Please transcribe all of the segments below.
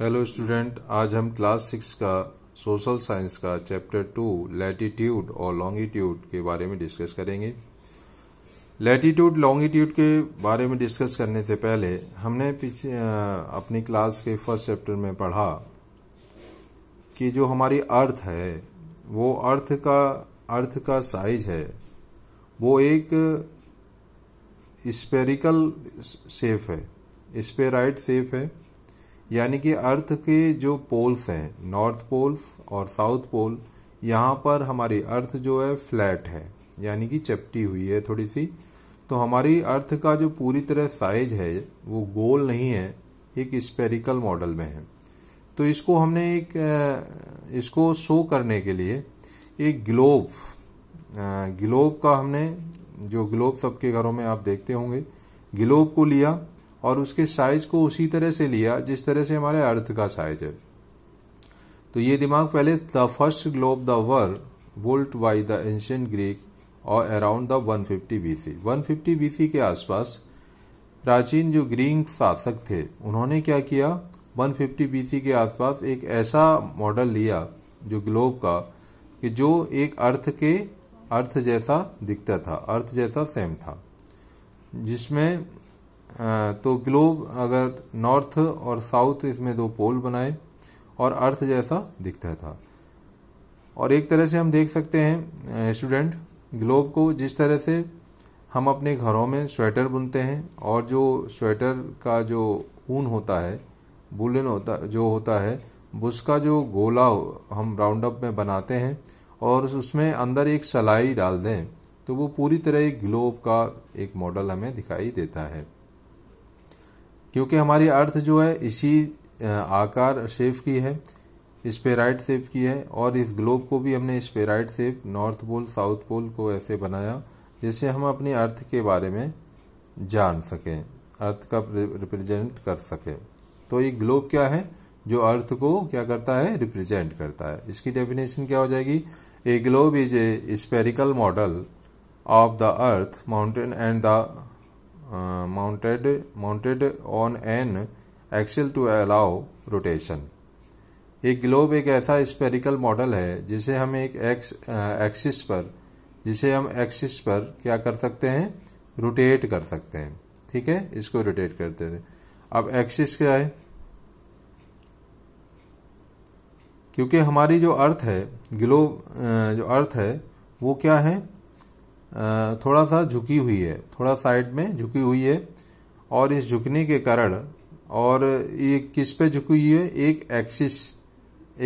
hello student आज हम class six का सोशल साइंस का चैप्टर टू लैटीट्यूड और लॉन्गिट्यूड के बारे में डिस्कस करेंगे लैटीट्यूड लॉन्गिट्यूड के बारे में डिस्कस करने से पहले हमने पीछे अपनी क्लास के फर्स्ट चैप्टर में पढ़ा कि जो हमारी अर्थ है वो अर्थ का अर्थ का साइज है वो एक स्पेरिकल सेफ है स्पेराइट सेफ है यानी कि अर्थ के जो पोल्स हैं नॉर्थ पोल्स और साउथ पोल यहाँ पर हमारी अर्थ जो है फ्लैट है यानी कि चपटी हुई है थोड़ी सी तो हमारी अर्थ का जो पूरी तरह साइज है वो गोल नहीं है एक स्पेरिकल मॉडल में है तो इसको हमने एक इसको शो करने के लिए एक ग्लोब ग्लोब का हमने जो ग्लोब सबके घरों में आप देखते होंगे ग्लोब को लिया और उसके साइज को उसी तरह से लिया जिस तरह से हमारे अर्थ का साइज है तो ये दिमाग पहले the first globe the world by the ancient Greek और around the 150 fifty B C one fifty के आसपास प्राचीन जो ग्रीक शासक थे उन्होंने क्या किया 150 फिफ्टी बी के आसपास एक ऐसा मॉडल लिया जो ग्लोब का कि जो एक अर्थ के अर्थ जैसा दिखता था अर्थ जैसा सेम था जिसमें तो ग्लोब अगर नॉर्थ और साउथ इसमें दो पोल बनाए और अर्थ जैसा दिखता था और एक तरह से हम देख सकते हैं स्टूडेंट ग्लोब को जिस तरह से हम अपने घरों में स्वेटर बुनते हैं और जो स्वेटर का जो ऊन होता है बुलन होता जो होता है उसका जो गोला हम राउंड अप में बनाते हैं और उसमें अंदर एक सलाई डाल दें तो वो पूरी तरह एक ग्लोब का एक मॉडल हमें दिखाई देता है क्योंकि हमारी अर्थ जो है इसी आकार शेप की है स्पेराइट शेप की है और इस ग्लोब को भी हमने spheroid shape north pole south pole को ऐसे बनाया जिससे हम अपनी अर्थ के बारे में जान सकें अर्थ का रिप्रेजेंट कर सकें तो ये ग्लोब क्या है जो अर्थ को क्या करता है रिप्रेजेंट करता है इसकी डेफिनेशन क्या हो जाएगी a globe is a spherical model of the earth mounted and the Uh, mounted mounted on an axle to allow rotation एक ग्लोब एक ऐसा स्पेरिकल मॉडल है जिसे हम एक एक्स एक्सिस uh, पर जिसे हम एक्सिस पर क्या कर सकते हैं रोटेट कर सकते हैं ठीक है इसको रोटेट करते थे अब एक्सिस क्या है क्योंकि हमारी जो अर्थ है ग्लोब uh, जो अर्थ है वो क्या है थोड़ा सा झुकी हुई है थोड़ा साइड में झुकी हुई है और इस झुकने के कारण और ये किस पे झुकी हुई है एक एक्सिस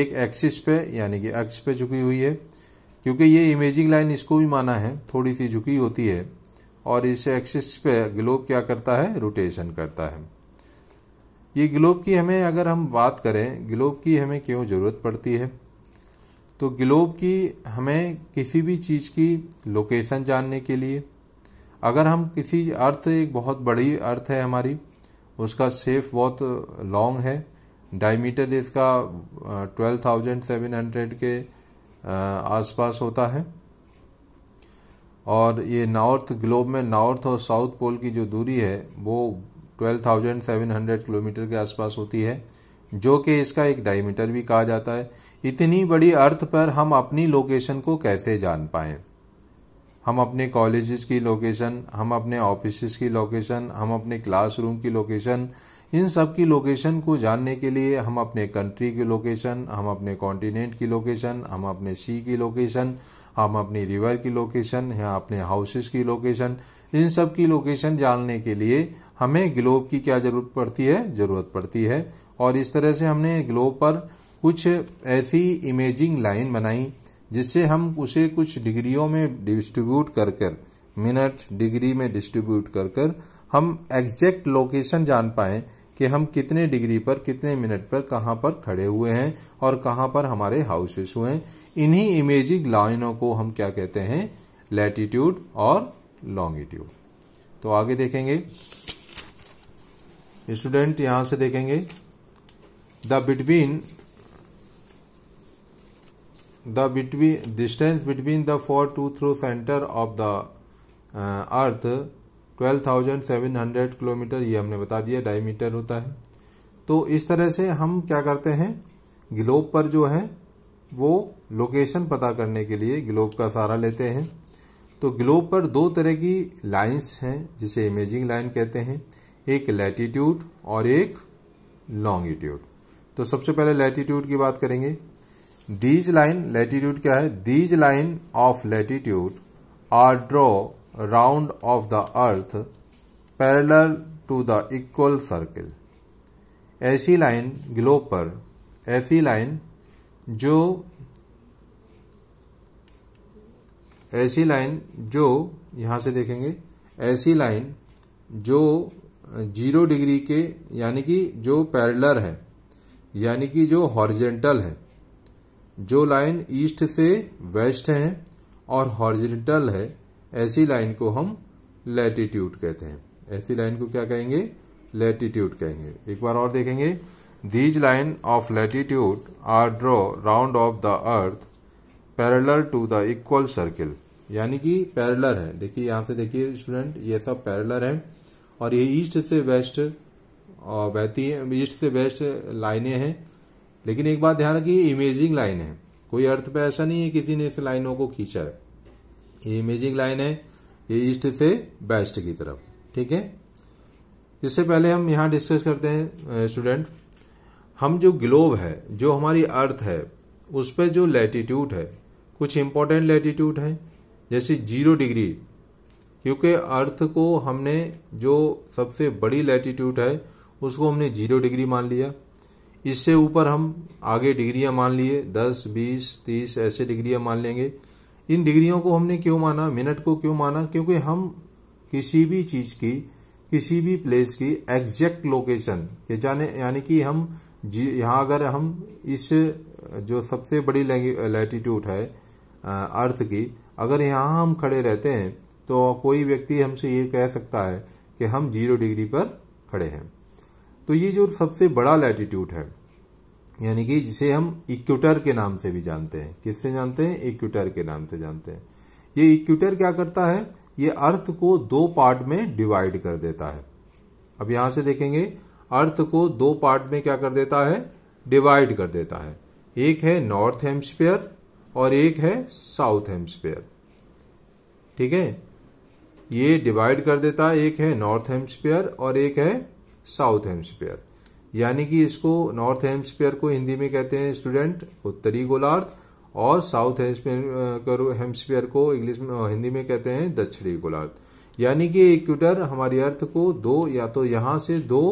एक एक्सिस पे यानी कि एक्स पे झुकी हुई है क्योंकि ये इमेजिंग लाइन इसको भी माना है थोड़ी सी झुकी होती है और इस एक्सिस पे ग्लोब क्या करता है रोटेशन करता है ये ग्लोब की हमें अगर हम बात करें ग्लोब की हमें क्यों ज़रूरत पड़ती है तो ग्लोब की हमें किसी भी चीज़ की लोकेशन जानने के लिए अगर हम किसी अर्थ एक बहुत बड़ी अर्थ है हमारी उसका सेफ बहुत लॉन्ग है डायमीटर इसका ट्वेल्व थाउजेंड सेवन हंड्रेड के आसपास होता है और ये नॉर्थ ग्लोब में नॉर्थ और साउथ पोल की जो दूरी है वो twelve thousand seven hundred kilometre के आसपास होती है जो कि इसका एक डायमीटर भी कहा जाता है इतनी बड़ी अर्थ पर हम अपनी लोकेशन को कैसे जान पाए हम अपने कॉलेजेस की लोकेशन हम अपने ऑफिस की लोकेशन हम अपने क्लासरूम की लोकेशन इन सब की लोकेशन को जानने के लिए हम अपने कंट्री की लोकेशन हम अपने कॉन्टिनेंट की लोकेशन हम अपने सी की लोकेशन हम अपनी रिवर की लोकेशन या अपने हाउसेस की लोकेशन इन सब की लोकेशन जानने के लिए हमें ग्लोब की क्या जरूरत पड़ती है जरूरत पड़ती है और इस तरह से हमने ग्लोब पर कुछ ऐसी इमेजिंग लाइन बनाई जिससे हम उसे कुछ डिग्रियों में डिस्ट्रीब्यूट कर कर मिनट डिग्री में डिस्ट्रीब्यूट कर कर हम एग्जैक्ट लोकेशन जान पाए कि हम कितने डिग्री पर कितने मिनट पर कहाँ पर खड़े हुए हैं और कहाँ पर हमारे हाउसेस हुए हैं इन्हीं इमेजिंग लाइनों को हम क्या कहते हैं लैटिट्यूड और लॉन्गिट्यूड तो आगे देखेंगे स्टूडेंट यहां से देखेंगे the between the between distance between the four to through center of the uh, earth 12,700 kilometre ये हमने बता दिया डायमीटर होता है तो इस तरह से हम क्या करते हैं ग्लोब पर जो है वो लोकेशन पता करने के लिए ग्लोब का सहारा लेते हैं तो ग्लोब पर दो तरह की लाइंस हैं जिसे इमेजिंग लाइन कहते हैं एक लैटीट्यूड और एक लॉन्गिट्यूड तो सबसे पहले लैटीट्यूड की बात करेंगे दीज लाइन लेटीट्यूड क्या है these line of latitude are draw round of the earth parallel to the equal circle ऐसी लाइन ग्लोब पर ऐसी लाइन जो ऐसी लाइन जो यहां से देखेंगे ऐसी लाइन जो जीरो डिग्री के यानी कि जो पैरेलल है यानी कि जो हॉरिजेंटल है जो लाइन ईस्ट से वेस्ट है और हॉर्जिनेटल है ऐसी लाइन को हम लैटिट्यूड कहते हैं ऐसी लाइन को क्या कहेंगे लैटिट्यूड कहेंगे एक बार और देखेंगे these line of latitude are draw round of the earth parallel to the equal circle यानी कि पैरेलल है देखिए यहां से देखिए स्टूडेंट ये सब पैरेलल है और ये ईस्ट से वेस्ट बहती है ईस्ट से वेस्ट लाइनें हैं लेकिन एक बात ध्यान रखिए इमेजिंग लाइन है कोई अर्थ पे ऐसा नहीं है किसी ने इस लाइनों को खींचा है ये इमेजिंग लाइन है ये ईस्ट से वेस्ट की तरफ ठीक है इससे पहले हम यहां डिस्कस करते हैं स्टूडेंट हम जो ग्लोब है जो हमारी अर्थ है उस पर जो लैटिट्यूड है कुछ इंपॉर्टेंट लैटिट्यूड है जैसे जीरो डिग्री क्योंकि अर्थ को हमने जो सबसे बड़ी लैटिट्यूड है उसको हमने जीरो डिग्री मान लिया इससे ऊपर हम आगे डिग्रियां मान लिए दस बीस तीस ऐसे डिग्रियां मान लेंगे इन डिग्रियों को हमने क्यों माना मिनट को क्यों माना क्योंकि हम किसी भी चीज की किसी भी प्लेस की एग्जैक्ट लोकेशन के जाने यानी कि हम यहां अगर हम इस जो सबसे बड़ी लैटीट्यूड है अर्थ की अगर यहां हम खड़े रहते हैं तो कोई व्यक्ति हमसे ये कह सकता है कि हम जीरो डिग्री पर खड़े हैं तो ये जो सबसे बड़ा लैटिट्यूड है यानी कि जिसे हम इक्यूटर के नाम से भी जानते हैं किससे जानते हैं इक्यूटर के नाम से जानते हैं ये इक्यूटर क्या करता है ये अर्थ को दो पार्ट में डिवाइड कर देता है अब यहां से देखेंगे अर्थ को दो पार्ट में क्या कर देता है डिवाइड कर देता है एक है नॉर्थ हेम्सफेयर और एक है साउथ हेम्सफेयर ठीक है ये डिवाइड कर देता है एक है नॉर्थ हेम्सफेयर और एक है साउथ हेम्सपेयर यानी कि इसको नॉर्थ हेम्सपेयर को हिंदी में कहते हैं स्टूडेंट उत्तरी गोलार्ध और साउथ हेम्सपेयर को इंग्लिश में हिंदी में कहते हैं दक्षिणी गोलार्ध यानी कि इक्वेटर हमारी अर्थ को दो या तो यहां से दो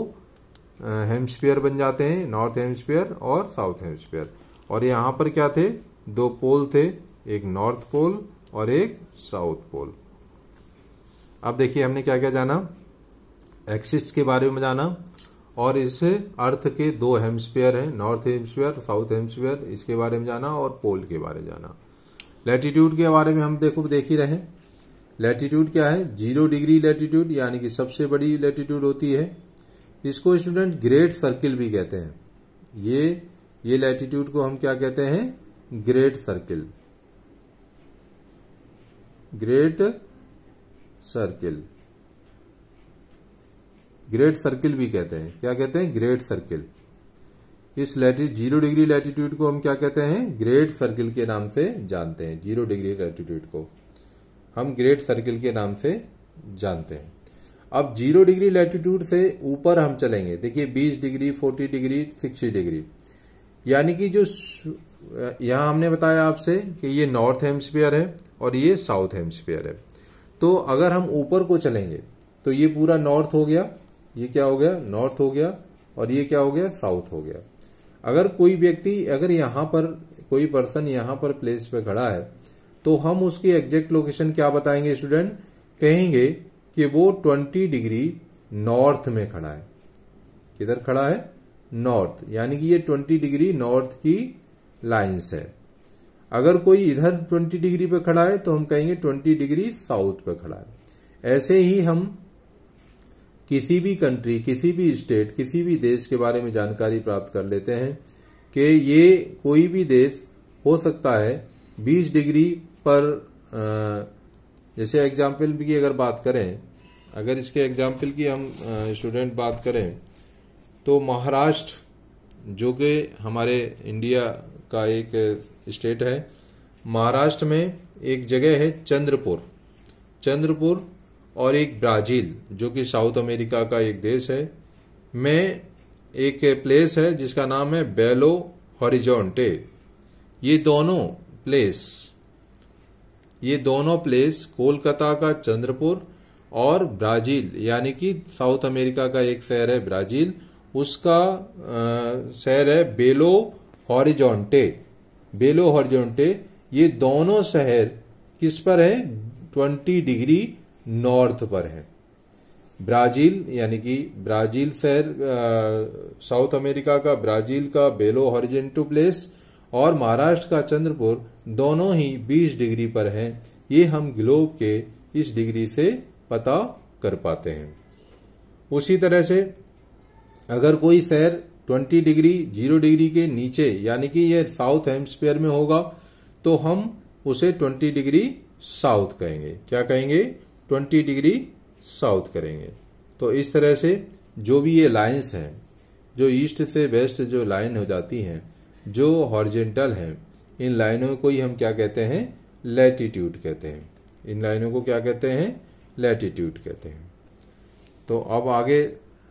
हेम्सपेयर बन जाते हैं नॉर्थ हेम्सपेयर और साउथ हेम्सपेयर और यहां पर क्या थे दो पोल थे एक नॉर्थ पोल और एक साउथ पोल अब देखिए हमने क्या क्या जाना एक्सिस के बारे में जाना और इस अर्थ के दो हेमस्फेयर हैं नॉर्थ हेमस्फेयर साउथ हेमस्फेयर इसके बारे में जाना और पोल के बारे में जाना लैटिट्यूड के बारे में हम देखो देख ही रहे लैटीट्यूड क्या है जीरो डिग्री लैटिट्यूड यानी कि सबसे बड़ी लैटीट्यूड होती है इसको स्टूडेंट ग्रेट सर्किल भी कहते हैं ये ये लैटीट्यूड को हम क्या कहते हैं great circle great circle great circle भी कहते हैं क्या कहते हैं ग्रेट सर्किल इस लैटि जीरो डिग्री लैटिट्यूड को हम क्या कहते हैं ग्रेट सर्किल के नाम से जानते हैं जीरो डिग्री लैटिट्यूड को हम ग्रेट सर्किल के नाम से जानते हैं अब जीरो डिग्री लैटिट्यूड से ऊपर हम चलेंगे देखिए बीस degree forty degree sixty degree यानी कि जो यहां हमने बताया आपसे कि ये नॉर्थ हेम्सफेयर है और ये साउथ हेम्सफेयर है तो अगर हम ऊपर को चलेंगे तो ये पूरा नॉर्थ हो गया ये क्या हो गया नॉर्थ हो गया और ये क्या हो गया साउथ हो गया अगर कोई व्यक्ति अगर यहां पर कोई पर्सन यहां पर प्लेस पे खड़ा है तो हम उसकी एग्जैक्ट लोकेशन क्या बताएंगे स्टूडेंट कहेंगे कि वो 20 डिग्री नॉर्थ में खड़ा है किधर खड़ा है नॉर्थ यानी कि ये 20 डिग्री नॉर्थ की लाइंस है अगर कोई इधर 20 डिग्री पे खड़ा है तो हम कहेंगे 20 डिग्री साउथ पे खड़ा है ऐसे ही हम किसी भी कंट्री किसी भी स्टेट किसी भी देश के बारे में जानकारी प्राप्त कर लेते हैं कि ये कोई भी देश हो सकता है 20 डिग्री पर जैसे एग्जाम्पल की अगर बात करें अगर इसके एग्जाम्पल की हम स्टूडेंट बात करें तो महाराष्ट्र जो कि हमारे इंडिया का एक स्टेट है महाराष्ट्र में एक जगह है चंद्रपुर चंद्रपुर और एक ब्राज़ील जो कि साउथ अमेरिका का एक देश है में एक प्लेस है जिसका नाम है बेलो हॉरिजोंटे ये दोनों प्लेस ये दोनों प्लेस कोलकाता का चंद्रपुर और ब्राज़ील यानी कि साउथ अमेरिका का एक शहर है ब्राज़ील उसका शहर है बेलो हॉरिजोंटे बेलो हॉरिजोंटे ये दोनों शहर किस पर है 20 डिग्री नॉर्थ पर है ब्राजील यानी कि ब्राजील शहर साउथ अमेरिका का ब्राजील का बेलो हॉरिजेंटू प्लेस और महाराष्ट्र का चंद्रपुर दोनों ही 20 डिग्री पर हैं ये हम ग्लोब के इस डिग्री से पता कर पाते हैं उसी तरह से अगर कोई शहर 20 डिग्री जीरो डिग्री के नीचे यानी कि यह साउथ हेम्सफेयर में होगा तो हम उसे 20 डिग्री साउथ कहेंगे क्या कहेंगे 20 डिग्री साउथ करेंगे तो इस तरह से जो भी ये लाइंस हैं जो ईस्ट से वेस्ट जो लाइन हो जाती हैं जो हॉर्जेंटल हैं इन लाइनों को ही हम क्या कहते हैं लेटीट्यूड कहते हैं इन लाइनों को क्या कहते हैं लेटीट्यूड कहते हैं तो अब आगे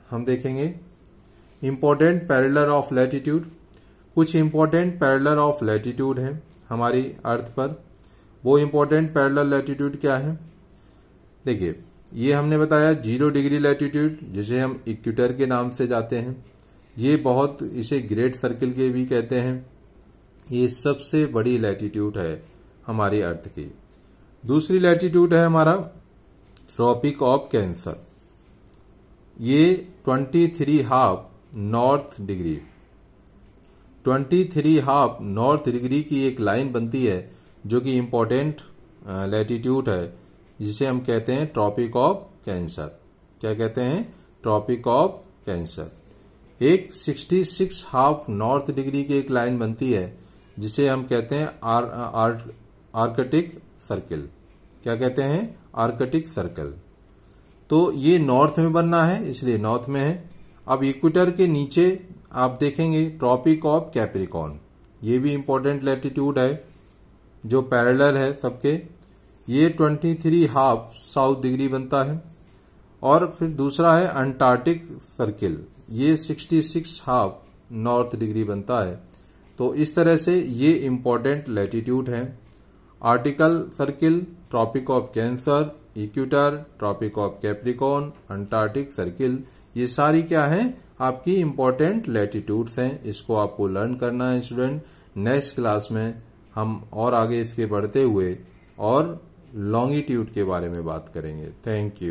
हम देखेंगे इम्पोर्टेंट पैरलर ऑफ लेटीट्यूड कुछ इम्पोर्टेंट पैरलर ऑफ लेटीट्यूड हैं हमारी अर्थ पर वो इम्पोर्टेंट पैरलर लेटीट्यूड क्या है देखिए ये हमने बताया जीरो डिग्री लैटिट्यूड जिसे हम इक्विटर के नाम से जाते हैं ये बहुत इसे ग्रेट सर्किल के भी कहते हैं ये सबसे बड़ी लैटिट्यूड है हमारी अर्थ की दूसरी लैटिट्यूड है हमारा ट्रॉपिक ऑफ कैंसर ये twenty three half north degree twenty three half north degree की एक लाइन बनती है जो कि इम्पोर्टेंट लैटिट्यूड है जिसे हम कहते हैं ट्रॉपिक ऑफ कैंसर क्या कहते हैं ट्रॉपिक ऑफ कैंसर एक 66 हाफ नॉर्थ डिग्री की एक लाइन बनती है जिसे हम कहते हैं आर, आर, आर्कटिक सर्किल क्या कहते हैं आर्कटिक सर्कल तो ये नॉर्थ में बनना है इसलिए नॉर्थ में है अब इक्वेटर के नीचे आप देखेंगे ट्रॉपिक ऑफ कैप्रिकॉन ये भी इंपॉर्टेंट लैटिट्यूड है जो पैरेलल है सबके ये twenty three half south degree बनता है और फिर दूसरा है अंटार्कटिक सर्किल ये sixty six half north degree बनता है तो इस तरह से ये इम्पोर्टेंट लैटिट्यूड है Arctic circle tropic of Cancer equator tropic of Capricorn Antarctic circle ये सारी क्या है आपकी इम्पोर्टेंट लैटिट्यूड्स हैं इसको आपको लर्न करना है स्टूडेंट नेक्स्ट क्लास में हम और आगे इसके बढ़ते हुए और लॉन्गिट्यूड के बारे में बात करेंगे थैंक यू